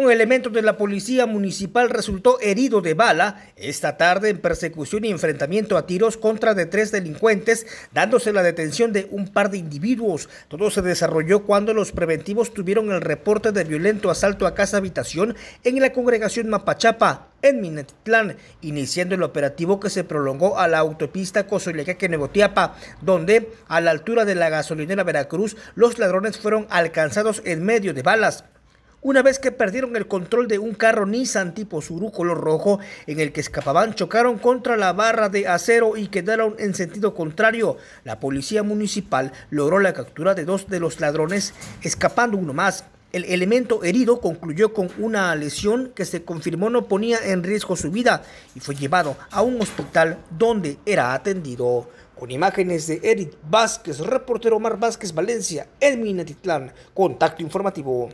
un elemento de la policía municipal resultó herido de bala esta tarde en persecución y enfrentamiento a tiros contra de tres delincuentes, dándose la detención de un par de individuos. Todo se desarrolló cuando los preventivos tuvieron el reporte de violento asalto a casa habitación en la congregación Mapachapa, en Minatitlán, iniciando el operativo que se prolongó a la autopista Cozolecaque negotiapa donde, a la altura de la gasolinera Veracruz, los ladrones fueron alcanzados en medio de balas. Una vez que perdieron el control de un carro Nissan tipo Suru color rojo en el que escapaban, chocaron contra la barra de acero y quedaron en sentido contrario. La policía municipal logró la captura de dos de los ladrones, escapando uno más. El elemento herido concluyó con una lesión que se confirmó no ponía en riesgo su vida y fue llevado a un hospital donde era atendido. Con imágenes de Eric Vázquez, reportero Omar Vázquez Valencia, en Minatitlán, Contacto Informativo.